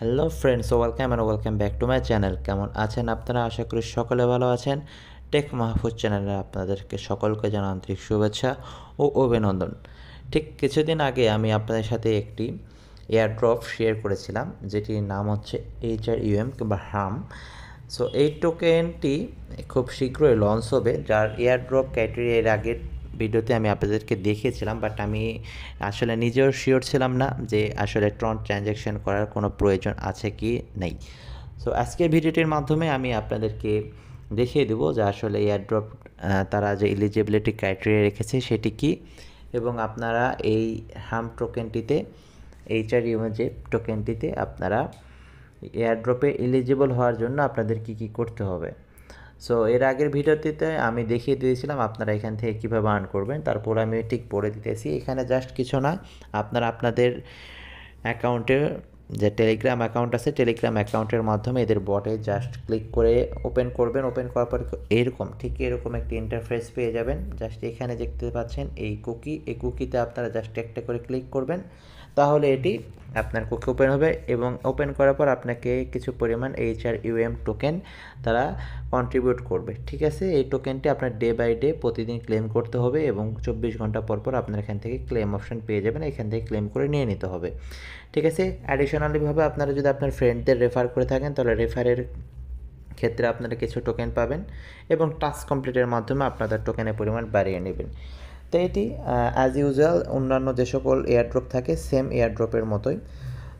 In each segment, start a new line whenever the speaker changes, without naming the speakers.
hello friends welcome and welcome back to my channel কেমন আছেন আপনারা আশা করি সকলে ভালো আছেন টেক মাহফুজ চ্যানেলে আপনাদেরকে সকলকে জানা আন্তরিক শুভেচ্ছা ও অভিনন্দন ঠিক কিছুদিন আগে আমি আপনাদের সাথে একটি এয়ারড্রপ শেয়ার করেছিলাম যেটির নাম হচ্ছে এইচ আর ইউএম কিংবা হাম সো এই টোকেনটি খুব শীঘ্রই লঞ্চ হবে যার এয়ারড্রপ ক্যাটেরিয়া এর আগের ভিডিওতে আমি আপনাদেরকে দেখিয়েছিলাম বাট আমি আসলে নিজেও শিওর ছিলাম না যে আসলে ট্রন ট্রানজ্যাকশন করার কোনো প্রয়োজন আছে কি নেই সো আজকের ভিডিওটির মাধ্যমে আমি আপনাদেরকে দেখিয়ে দেব যে আসলে এয়ারড্রপ তারা যে এলিজিবিলিটি ক্রাইটেরিয়া রেখেছে সেটি কি এবং আপনারা এই হাম টোকেনটিতে এইচআর ইউএমজে টোকেনটিতে আপনারা এয়ারড্রপে এলিজিবল হওয়ার জন্য আপনাদের কি কি করতে হবে সো এর আগের ভিডিওটিতে আমি দেখিয়ে দিয়েছিলাম আপনারা এখান থেকে কীভাবে আর্ন করবেন তারপর আমি ঠিক পড়ে দিতেছি এখানে জাস্ট কিছু না আপনারা আপনাদের অ্যাকাউন্টে যে টেলিগ্রাম অ্যাকাউন্ট আছে টেলিগ্রাম অ্যাকাউন্টের মাধ্যমে এদের বটে জাস্ট ক্লিক করে ওপেন করবেন ওপেন করার পর এরকম ঠিক এরকম একটি ইন্টারফেস পেয়ে যাবেন জাস্ট এখানে দেখতে পাচ্ছেন এই কুকি এই কুকিতে আপনারা জাস্ট একটা করে ক্লিক করবেন তাহলে এটি আপনার কুকি ওপেন হবে এবং ওপেন করার পর আপনাকে কিছু পরিমাণ এইচ আর ইউএম টোকেন তারা কন্ট্রিবিউট করবে ঠিক আছে এই টোকেনটি আপনার ডে বাই ডে প্রতিদিন ক্লেম করতে হবে এবং চব্বিশ ঘন্টা পর পর আপনার এখান থেকে ক্লেম অপশন পেয়ে যাবেন এখান থেকে ক্লেম করে নিয়ে নিতে হবে ঠিক আছে অ্যাডিশনালিভাবে আপনারা যদি আপনার ফ্রেন্ডদের রেফার করে থাকেন তাহলে রেফারের ক্ষেত্রে আপনারা কিছু টোকেন পাবেন এবং টাস্ক কমপ্লিটের মাধ্যমে আপনাদের টোকেনের পরিমাণ বাড়িয়ে নেবেন তো এটি অ্যাজ ইউজুয়াল অন্যান্য যে সকল এয়ারড্রপ থাকে সেম এয়ারড্রপের মতোই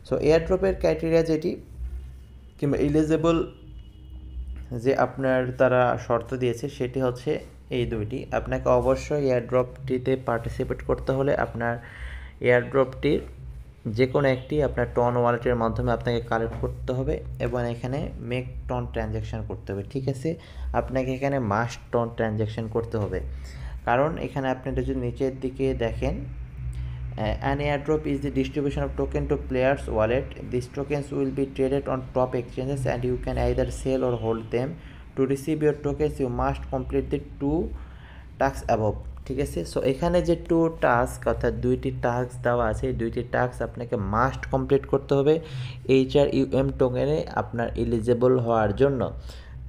সো এয়ারড্রপের ক্রাইটেরিয়া যেটি কিংবা ইলিজেবল যে আপনার তারা শর্ত দিয়েছে সেটি হচ্ছে এই দুইটি আপনাকে অবশ্যই এয়ারড্রপটিতে পার্টিসিপেট করতে হলে আপনার এয়ারড্রপটির যে কোনো একটি আপনার টন ওয়ালেটের মাধ্যমে আপনাকে কালেক্ট করতে হবে এবং এখানে মেক টন ট্রানজ্যাকশান করতে হবে ঠিক আছে আপনাকে এখানে মাস টন ট্রানজ্যাকশান করতে হবে কারণ এখানে আপনি যদি নিচের দিকে দেখেন an airdrop is the distribution of token to players wallet this tokens will be traded on top exchanges and you can either sell or hold them to receive your tokens you must complete the two task above ঠিক আছে so এখানে যে to task অর্থাৎ দুইটি task দেওয়া আছে দুইটি task আপনাকে মাস্ট কমপ্লিট করতে হবে এইচ আর ইউএম টোকেনে আপনার এলিজেবল হওয়ার জন্য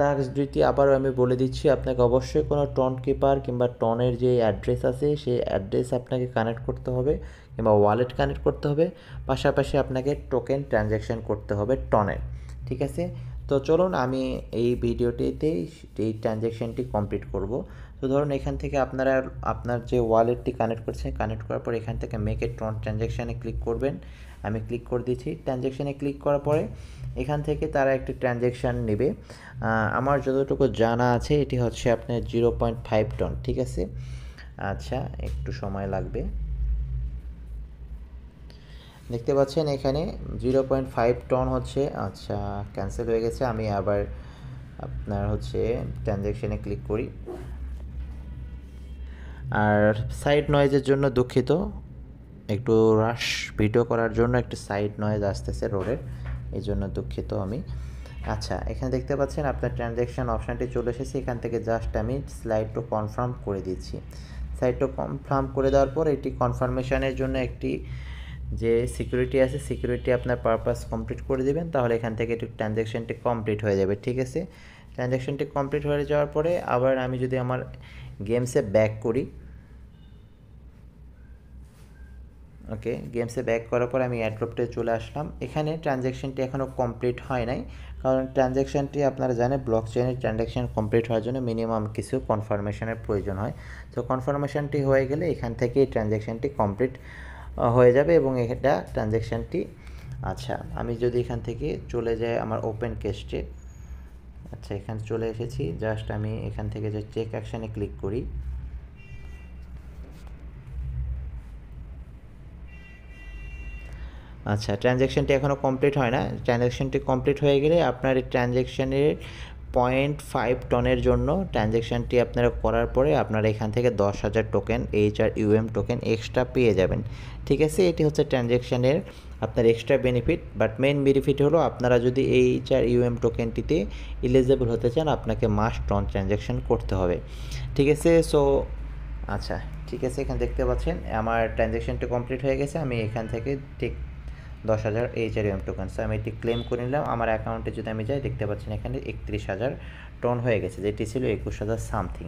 ট্যাক্স ডিউটি আবারও আমি বলে দিচ্ছি আপনাকে অবশ্যই কোনো টন কিপার কিংবা টনের যে অ্যাড্রেস আছে সেই অ্যাড্রেস আপনাকে কানেক্ট করতে হবে কিংবা ওয়ালেট কানেক্ট করতে হবে পাশাপাশি আপনাকে টোকেন ট্রানজ্যাকশন করতে হবে টনের ঠিক আছে তো চলুন আমি এই ভিডিওটিতেই এই ট্রানজ্যাকশনটি কমপ্লিট করব তো ধরুন এখান থেকে আপনারা আপনার যে ওয়ালেটটি কানেক্ট করছেন কানেক্ট করার পর এখান থেকে মেকে এ ট্রানজ্যাকশানে ক্লিক করবেন আমি ক্লিক করে দিয়েছি ট্রানজ্যাকশানে ক্লিক করার পরে এখান থেকে তারা একটি ট্রানজ্যাকশান নেবে আমার যতটুকু জানা আছে এটি হচ্ছে আপনার জিরো পয়েন্ট ফাইভ টন ঠিক আছে আচ্ছা একটু সময় লাগবে দেখতে পাচ্ছেন এখানে জিরো পয়েন্ট ফাইভ টন হচ্ছে আচ্ছা ক্যান্সেল হয়ে গেছে আমি আবার আপনার হচ্ছে ট্রানজ্যাকশানে ক্লিক করি আর সাইড নয়েজের জন্য দুঃখিত একটু রাশ ভিডিও করার জন্য একটু সাইড নয়েজ আসতেছে রোডের এই জন্য দুঃখিত আমি আচ্ছা এখানে দেখতে পাচ্ছেন আপনার ট্রানজ্যাকশান অপশানটি চলে এসেছে এখান থেকে জাস্ট আমি স্লাইড টু কনফার্ম করে দিচ্ছি স্লাইড টু কনফার্ম করে দেওয়ার পর এটি কনফার্মেশনের জন্য একটি যে সিকিউরিটি আছে সিকিউরিটি আপনার পারপাস কমপ্লিট করে দেবেন তাহলে এখান থেকে একটু ট্রানজ্যাকশানটি কমপ্লিট হয়ে যাবে ঠিক আছে ট্রানজ্যাকশনটি কমপ্লিট হয়ে যাওয়ার পরে আবার আমি যদি আমার গেমসে ব্যাক করি ওকে গেমসে ব্যাক করার পর আমি অ্যাড্রপটে চলে আসলাম এখানে ট্রানজ্যাকশনটি এখনও কমপ্লিট হয় নাই কারণ ট্রানজ্যাকশনটি আপনারা জানেন ব্লক চেনের ট্রানজ্যাকশন কমপ্লিট হওয়ার জন্য মিনিমাম কিছু কনফার্মেশনের প্রয়োজন হয় তো কনফার্মেশনটি হয়ে গেলে এখান থেকে এই ট্রানজ্যাকশনটি কমপ্লিট হয়ে যাবে এবং এটা ট্রানজ্যাকশানটি আচ্ছা আমি যদি এখান থেকে চলে যাই আমার ওপেন কেস্টে আচ্ছা এখানে চলে এসেছি জাস্ট আমি এখান থেকে যে চেক অ্যাকশানে ক্লিক করি আচ্ছা ট্রানজ্যাকশানটি এখনও কমপ্লিট হয় না ট্রানজ্যাকশানটি কমপ্লিট হয়ে গেলে আপনার এই ট্রানজ্যাকশানের পয়েন্ট ফাইভ টনের জন্য ট্রানজ্যাকশানটি আপনারা করার পরে আপনারা এখান থেকে দশ হাজার token H R UM token extra পেয়ে যাবেন ঠিক আছে এটি হচ্ছে ট্রানজ্যাকশানের আপনার extra benefit but main benefit হলো আপনারা যদি এইচ আর ইউএম টোকেনটিতে এলিজেবল হতে চান আপনাকে মাস টন ট্রানজ্যাকশান করতে হবে ঠিক আছে সো আচ্ছা ঠিক আছে এখানে দেখতে পাচ্ছেন আমার ট্রানজ্যাকশানটা কমপ্লিট হয়ে গেছে আমি এখান থেকে ঠিক দশ হাজার এইচআরএম টোকেন সো আমি এটি ক্লেম করে নিলাম আমার অ্যাকাউন্টে যদি আমি যাই দেখতে পাচ্ছেন এখানে একত্রিশ হাজার টন হয়ে গেছে যেটি ছিল একুশ হাজার সামথিং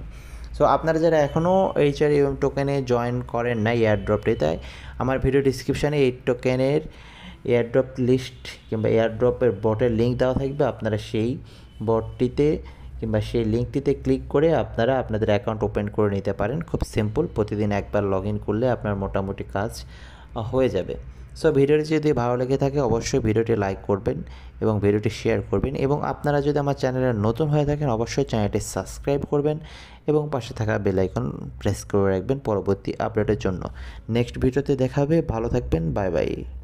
সো আপনারা যারা এখনও এইচআর ইউএম টোকেনে জয়েন করেন না এয়ারড্রপটি তাই আমার ভিডিও ডিসক্রিপশানে এই টোকেনের এয়ারড্রপ লিস্ট কিংবা এয়ারড্রপের বটের লিঙ্ক দেওয়া থাকবে আপনারা সেই বটটিতে কিংবা সেই লিঙ্কটিতে ক্লিক করে আপনারা আপনাদের অ্যাকাউন্ট ওপেন করে নিতে পারেন খুব সিম্পল প্রতিদিন একবার লগ করলে আপনার মোটামুটি কাজ হয়ে যাবে সো ভিডিওটি যদি ভালো লেগে থাকে অবশ্যই ভিডিওটি লাইক করবেন এবং ভিডিওটি শেয়ার করবেন এবং আপনারা যদি আমার চ্যানেলে নতুন হয়ে থাকেন অবশ্যই চ্যানেলটি সাবস্ক্রাইব করবেন এবং পাশে থাকা বেল আইকন প্রেস করে রাখবেন পরবর্তী আপডেটের জন্য নেক্সট ভিডিওতে দেখা হবে ভালো থাকবেন বাই বাই